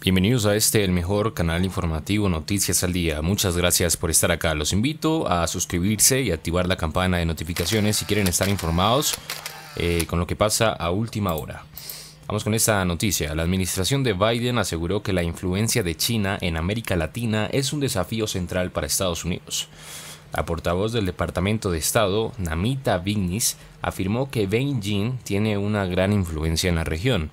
Bienvenidos a este, el mejor canal informativo Noticias al Día. Muchas gracias por estar acá. Los invito a suscribirse y activar la campana de notificaciones si quieren estar informados eh, con lo que pasa a última hora. Vamos con esta noticia. La administración de Biden aseguró que la influencia de China en América Latina es un desafío central para Estados Unidos. La portavoz del Departamento de Estado, Namita Vignis, afirmó que Beijing tiene una gran influencia en la región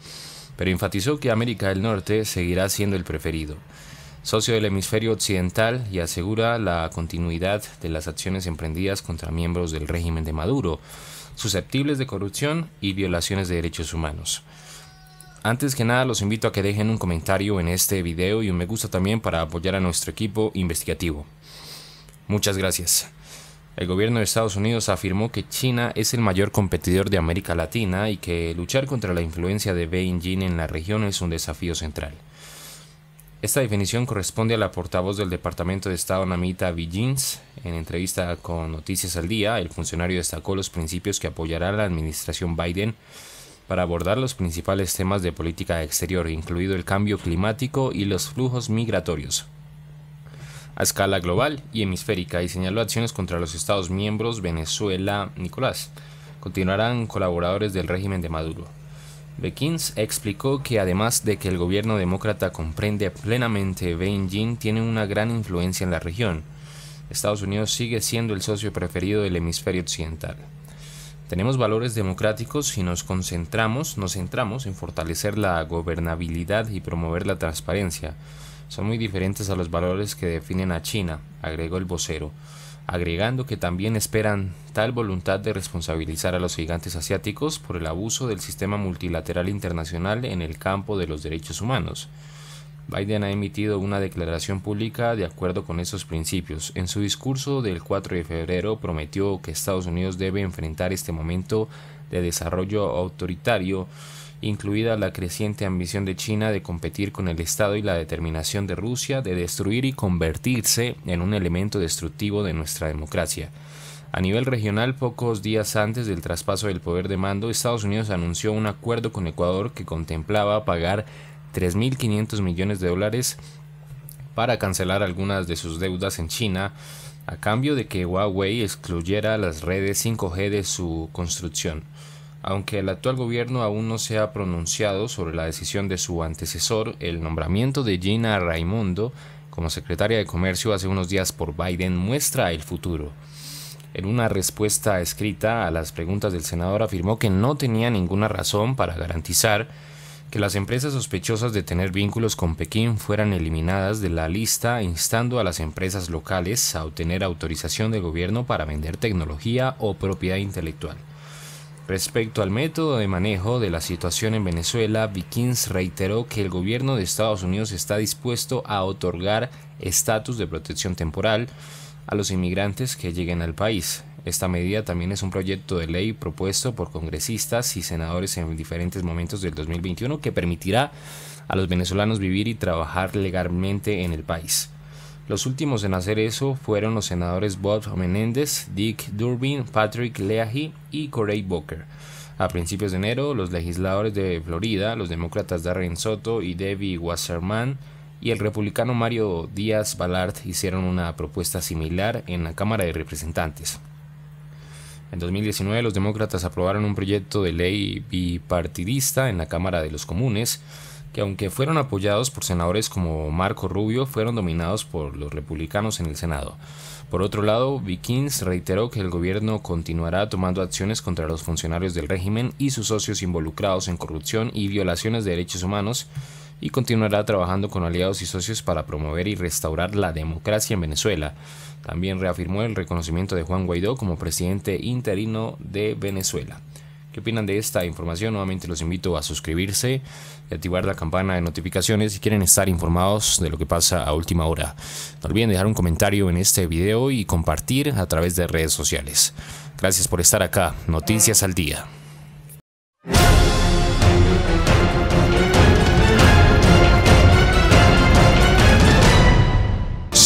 pero enfatizó que América del Norte seguirá siendo el preferido, socio del hemisferio occidental, y asegura la continuidad de las acciones emprendidas contra miembros del régimen de Maduro, susceptibles de corrupción y violaciones de derechos humanos. Antes que nada los invito a que dejen un comentario en este video y un me gusta también para apoyar a nuestro equipo investigativo. Muchas gracias. El gobierno de Estados Unidos afirmó que China es el mayor competidor de América Latina y que luchar contra la influencia de Beijing en la región es un desafío central. Esta definición corresponde a la portavoz del Departamento de Estado Namita Bijins. En entrevista con Noticias al Día, el funcionario destacó los principios que apoyará la administración Biden para abordar los principales temas de política exterior, incluido el cambio climático y los flujos migratorios a escala global y hemisférica y señaló acciones contra los Estados miembros Venezuela Nicolás. Continuarán colaboradores del régimen de Maduro. Bekins explicó que además de que el gobierno demócrata comprende plenamente Beijing, tiene una gran influencia en la región. Estados Unidos sigue siendo el socio preferido del hemisferio occidental. Tenemos valores democráticos y nos concentramos, nos centramos en fortalecer la gobernabilidad y promover la transparencia son muy diferentes a los valores que definen a China, agregó el vocero, agregando que también esperan tal voluntad de responsabilizar a los gigantes asiáticos por el abuso del sistema multilateral internacional en el campo de los derechos humanos. Biden ha emitido una declaración pública de acuerdo con esos principios. En su discurso del 4 de febrero prometió que Estados Unidos debe enfrentar este momento de desarrollo autoritario, incluida la creciente ambición de China de competir con el Estado y la determinación de Rusia de destruir y convertirse en un elemento destructivo de nuestra democracia. A nivel regional, pocos días antes del traspaso del poder de mando, Estados Unidos anunció un acuerdo con Ecuador que contemplaba pagar 3.500 millones de dólares para cancelar algunas de sus deudas en China a cambio de que Huawei excluyera las redes 5G de su construcción. Aunque el actual gobierno aún no se ha pronunciado sobre la decisión de su antecesor, el nombramiento de Gina Raimundo como secretaria de Comercio hace unos días por Biden muestra el futuro. En una respuesta escrita a las preguntas del senador afirmó que no tenía ninguna razón para garantizar que las empresas sospechosas de tener vínculos con Pekín fueran eliminadas de la lista, instando a las empresas locales a obtener autorización del gobierno para vender tecnología o propiedad intelectual. Respecto al método de manejo de la situación en Venezuela, Vikings reiteró que el gobierno de Estados Unidos está dispuesto a otorgar estatus de protección temporal a los inmigrantes que lleguen al país, esta medida también es un proyecto de ley propuesto por congresistas y senadores en diferentes momentos del 2021 que permitirá a los venezolanos vivir y trabajar legalmente en el país. Los últimos en hacer eso fueron los senadores Bob Menéndez, Dick Durbin, Patrick Leahy y Corey Booker. A principios de enero, los legisladores de Florida, los demócratas Darren Soto y Debbie Wasserman, y el republicano Mario Díaz Balart hicieron una propuesta similar en la Cámara de Representantes. En 2019 los demócratas aprobaron un proyecto de ley bipartidista en la Cámara de los Comunes, que aunque fueron apoyados por senadores como Marco Rubio, fueron dominados por los republicanos en el Senado. Por otro lado, Vikings reiteró que el gobierno continuará tomando acciones contra los funcionarios del régimen y sus socios involucrados en corrupción y violaciones de derechos humanos, y continuará trabajando con aliados y socios para promover y restaurar la democracia en Venezuela. También reafirmó el reconocimiento de Juan Guaidó como presidente interino de Venezuela. ¿Qué opinan de esta información? Nuevamente los invito a suscribirse y activar la campana de notificaciones si quieren estar informados de lo que pasa a última hora. No olviden dejar un comentario en este video y compartir a través de redes sociales. Gracias por estar acá. Noticias al día.